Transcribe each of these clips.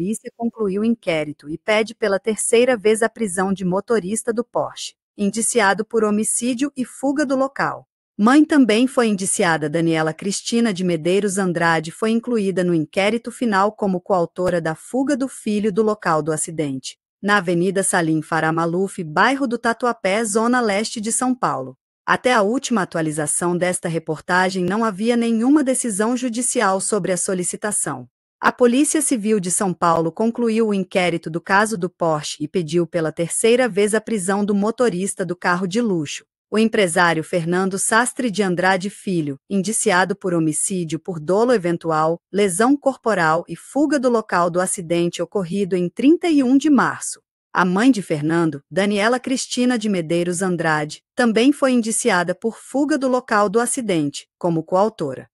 polícia concluiu o inquérito e pede pela terceira vez a prisão de motorista do Porsche, indiciado por homicídio e fuga do local. Mãe também foi indiciada Daniela Cristina de Medeiros Andrade foi incluída no inquérito final como coautora da fuga do filho do local do acidente, na Avenida Salim Faramaluf, bairro do Tatuapé, zona leste de São Paulo. Até a última atualização desta reportagem não havia nenhuma decisão judicial sobre a solicitação. A Polícia Civil de São Paulo concluiu o inquérito do caso do Porsche e pediu pela terceira vez a prisão do motorista do carro de luxo, o empresário Fernando Sastre de Andrade Filho, indiciado por homicídio por dolo eventual, lesão corporal e fuga do local do acidente ocorrido em 31 de março. A mãe de Fernando, Daniela Cristina de Medeiros Andrade, também foi indiciada por fuga do local do acidente, como coautora.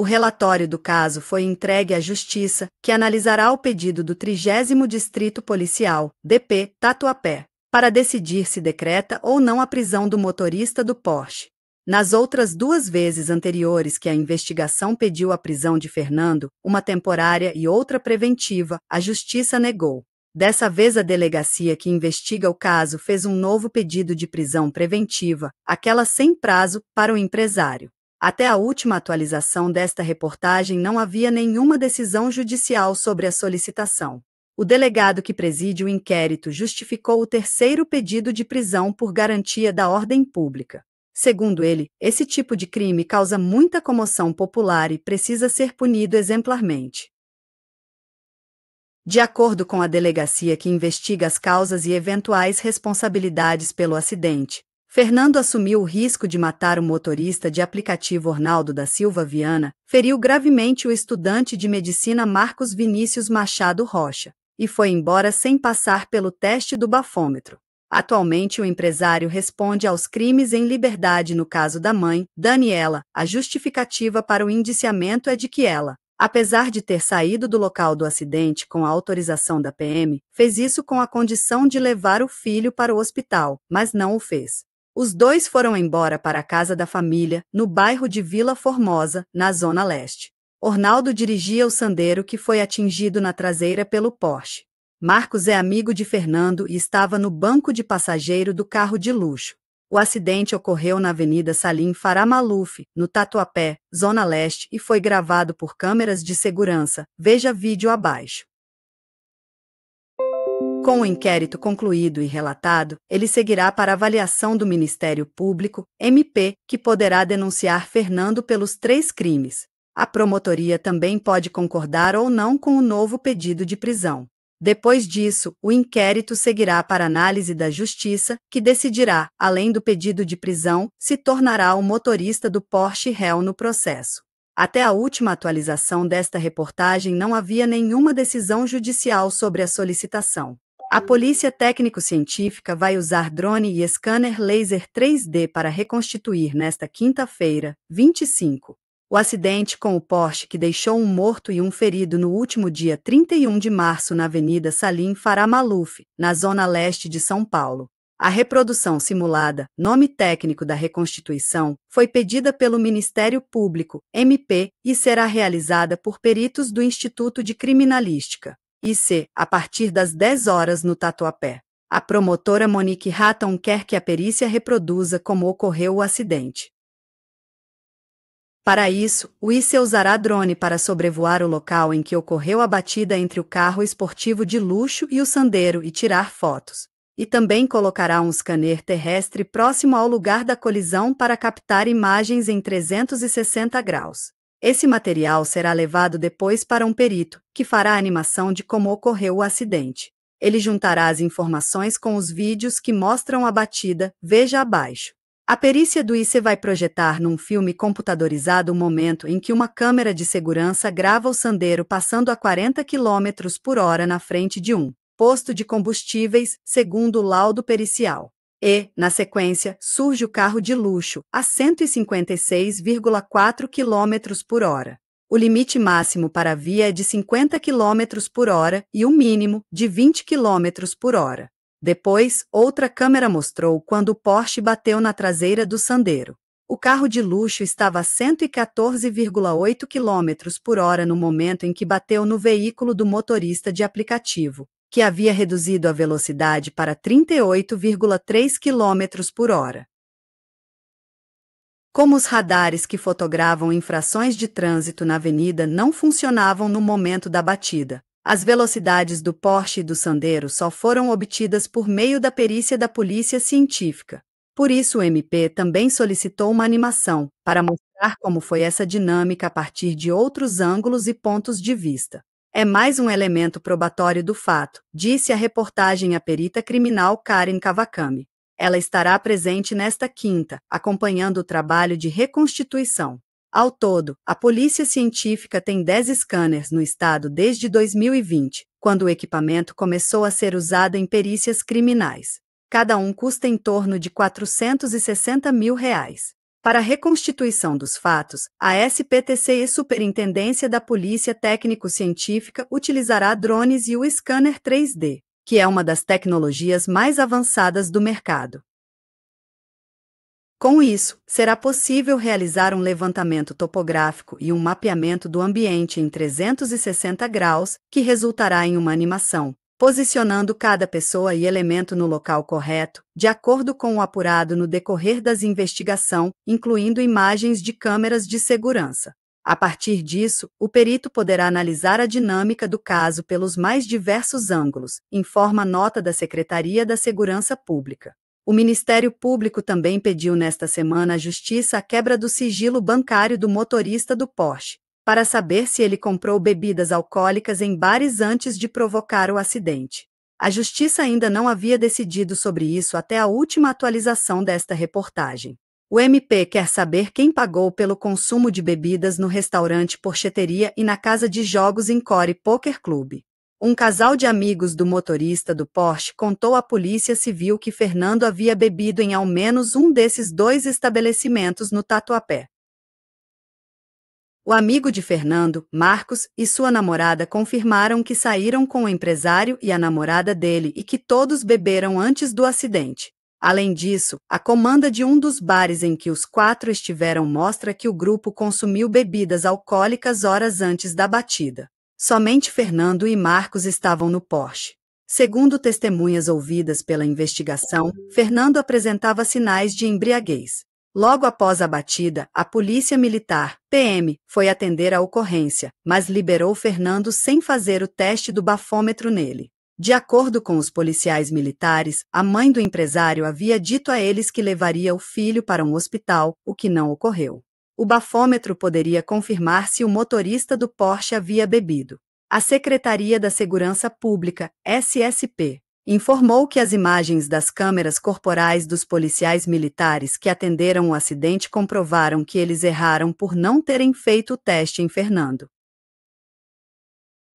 O relatório do caso foi entregue à Justiça, que analisará o pedido do 30 Distrito Policial, DP, Tatuapé, para decidir se decreta ou não a prisão do motorista do Porsche. Nas outras duas vezes anteriores que a investigação pediu a prisão de Fernando, uma temporária e outra preventiva, a Justiça negou. Dessa vez, a delegacia que investiga o caso fez um novo pedido de prisão preventiva, aquela sem prazo, para o empresário. Até a última atualização desta reportagem não havia nenhuma decisão judicial sobre a solicitação. O delegado que preside o inquérito justificou o terceiro pedido de prisão por garantia da ordem pública. Segundo ele, esse tipo de crime causa muita comoção popular e precisa ser punido exemplarmente. De acordo com a delegacia que investiga as causas e eventuais responsabilidades pelo acidente, Fernando assumiu o risco de matar o motorista de aplicativo Ornaldo da Silva Viana, feriu gravemente o estudante de medicina Marcos Vinícius Machado Rocha e foi embora sem passar pelo teste do bafômetro. Atualmente, o empresário responde aos crimes em liberdade no caso da mãe, Daniela. A justificativa para o indiciamento é de que ela, apesar de ter saído do local do acidente com a autorização da PM, fez isso com a condição de levar o filho para o hospital, mas não o fez. Os dois foram embora para a casa da família, no bairro de Vila Formosa, na Zona Leste. Ornaldo dirigia o sandeiro que foi atingido na traseira pelo Porsche. Marcos é amigo de Fernando e estava no banco de passageiro do carro de luxo. O acidente ocorreu na Avenida Salim Fará Maluf, no Tatuapé, Zona Leste, e foi gravado por câmeras de segurança. Veja vídeo abaixo. Com o inquérito concluído e relatado, ele seguirá para avaliação do Ministério Público, MP, que poderá denunciar Fernando pelos três crimes. A promotoria também pode concordar ou não com o novo pedido de prisão. Depois disso, o inquérito seguirá para análise da Justiça, que decidirá, além do pedido de prisão, se tornará o motorista do Porsche réu no processo. Até a última atualização desta reportagem não havia nenhuma decisão judicial sobre a solicitação. A polícia técnico-científica vai usar drone e scanner laser 3D para reconstituir nesta quinta-feira, 25, o acidente com o Porsche que deixou um morto e um ferido no último dia 31 de março na Avenida Salim Farah Maluf, na zona leste de São Paulo. A reprodução simulada, nome técnico da reconstituição, foi pedida pelo Ministério Público, MP, e será realizada por peritos do Instituto de Criminalística. IC, a partir das 10 horas no Tatuapé. A promotora Monique Hatton quer que a perícia reproduza como ocorreu o acidente. Para isso, o IC usará drone para sobrevoar o local em que ocorreu a batida entre o carro esportivo de luxo e o sandeiro e tirar fotos. E também colocará um scanner terrestre próximo ao lugar da colisão para captar imagens em 360 graus. Esse material será levado depois para um perito, que fará a animação de como ocorreu o acidente. Ele juntará as informações com os vídeos que mostram a batida, veja abaixo. A perícia do IC vai projetar num filme computadorizado o momento em que uma câmera de segurança grava o sandeiro passando a 40 km por hora na frente de um posto de combustíveis, segundo o laudo pericial. E, na sequência, surge o carro de luxo, a 156,4 km por hora. O limite máximo para a via é de 50 km por hora e o mínimo de 20 km por hora. Depois, outra câmera mostrou quando o Porsche bateu na traseira do Sandero. O carro de luxo estava a 114,8 km por hora no momento em que bateu no veículo do motorista de aplicativo, que havia reduzido a velocidade para 38,3 km por hora. Como os radares que fotografam infrações de trânsito na avenida não funcionavam no momento da batida, as velocidades do Porsche e do Sandero só foram obtidas por meio da perícia da polícia científica. Por isso, o MP também solicitou uma animação para mostrar como foi essa dinâmica a partir de outros ângulos e pontos de vista é mais um elemento probatório do fato, disse a reportagem à perita criminal Karen Kawakami. Ela estará presente nesta quinta, acompanhando o trabalho de reconstituição. Ao todo, a polícia científica tem 10 scanners no estado desde 2020, quando o equipamento começou a ser usado em perícias criminais. Cada um custa em torno de 460 mil reais. Para a reconstituição dos fatos, a SPTC e Superintendência da Polícia Técnico-Científica utilizará drones e o scanner 3D, que é uma das tecnologias mais avançadas do mercado. Com isso, será possível realizar um levantamento topográfico e um mapeamento do ambiente em 360 graus, que resultará em uma animação, posicionando cada pessoa e elemento no local correto, de acordo com o apurado no decorrer das investigação, incluindo imagens de câmeras de segurança. A partir disso, o perito poderá analisar a dinâmica do caso pelos mais diversos ângulos, informa nota da Secretaria da Segurança Pública. O Ministério Público também pediu nesta semana à Justiça a quebra do sigilo bancário do motorista do Porsche, para saber se ele comprou bebidas alcoólicas em bares antes de provocar o acidente. A justiça ainda não havia decidido sobre isso até a última atualização desta reportagem. O MP quer saber quem pagou pelo consumo de bebidas no restaurante Porcheteria e na casa de jogos em Core Poker Club. Um casal de amigos do motorista do Porsche contou à Polícia Civil que Fernando havia bebido em ao menos um desses dois estabelecimentos no Tatuapé. O amigo de Fernando, Marcos, e sua namorada confirmaram que saíram com o empresário e a namorada dele e que todos beberam antes do acidente. Além disso, a comanda de um dos bares em que os quatro estiveram mostra que o grupo consumiu bebidas alcoólicas horas antes da batida. Somente Fernando e Marcos estavam no Porsche. Segundo testemunhas ouvidas pela investigação, Fernando apresentava sinais de embriaguez. Logo após a batida, a polícia militar, PM, foi atender a ocorrência, mas liberou Fernando sem fazer o teste do bafômetro nele. De acordo com os policiais militares, a mãe do empresário havia dito a eles que levaria o filho para um hospital, o que não ocorreu. O bafômetro poderia confirmar se o motorista do Porsche havia bebido. A Secretaria da Segurança Pública, SSP, informou que as imagens das câmeras corporais dos policiais militares que atenderam o acidente comprovaram que eles erraram por não terem feito o teste em Fernando.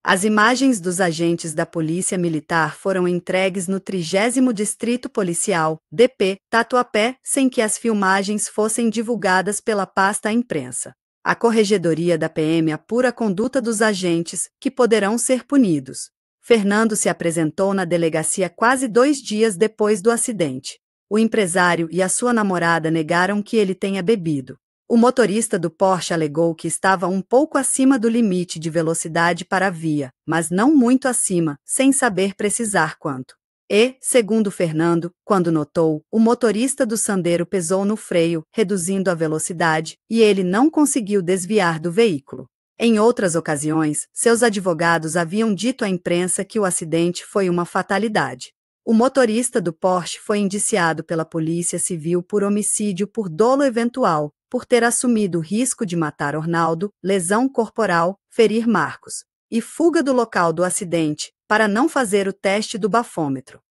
As imagens dos agentes da Polícia Militar foram entregues no 30 Distrito Policial, DP, Tatuapé, sem que as filmagens fossem divulgadas pela pasta à imprensa. A corregedoria da PM apura a conduta dos agentes, que poderão ser punidos. Fernando se apresentou na delegacia quase dois dias depois do acidente. O empresário e a sua namorada negaram que ele tenha bebido. O motorista do Porsche alegou que estava um pouco acima do limite de velocidade para a via, mas não muito acima, sem saber precisar quanto. E, segundo Fernando, quando notou, o motorista do Sandero pesou no freio, reduzindo a velocidade, e ele não conseguiu desviar do veículo. Em outras ocasiões, seus advogados haviam dito à imprensa que o acidente foi uma fatalidade. O motorista do Porsche foi indiciado pela Polícia Civil por homicídio por dolo eventual, por ter assumido o risco de matar Ornaldo, lesão corporal, ferir Marcos e fuga do local do acidente para não fazer o teste do bafômetro.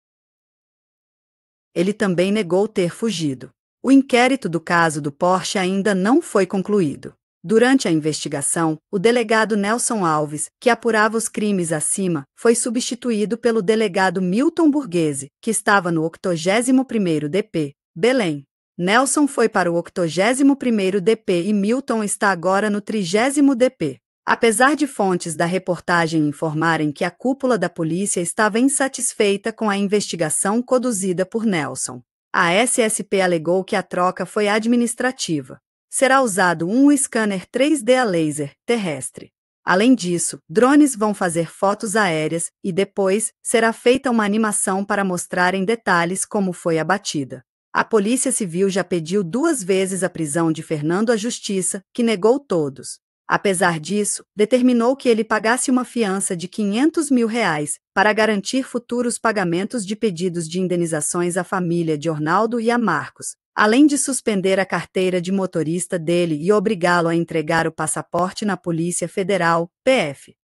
Ele também negou ter fugido. O inquérito do caso do Porsche ainda não foi concluído. Durante a investigação, o delegado Nelson Alves, que apurava os crimes acima, foi substituído pelo delegado Milton Burguese, que estava no 81º DP, Belém. Nelson foi para o 81º DP e Milton está agora no 30º DP. Apesar de fontes da reportagem informarem que a cúpula da polícia estava insatisfeita com a investigação conduzida por Nelson, a SSP alegou que a troca foi administrativa será usado um scanner 3D a laser terrestre. Além disso, drones vão fazer fotos aéreas e depois será feita uma animação para mostrar em detalhes como foi abatida. A Polícia Civil já pediu duas vezes a prisão de Fernando à Justiça, que negou todos. Apesar disso, determinou que ele pagasse uma fiança de 500 mil reais para garantir futuros pagamentos de pedidos de indenizações à família de Ornaldo e a Marcos, além de suspender a carteira de motorista dele e obrigá-lo a entregar o passaporte na Polícia Federal, PF.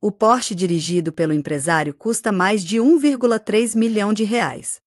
O Porsche dirigido pelo empresário custa mais de 1,3 milhão de reais.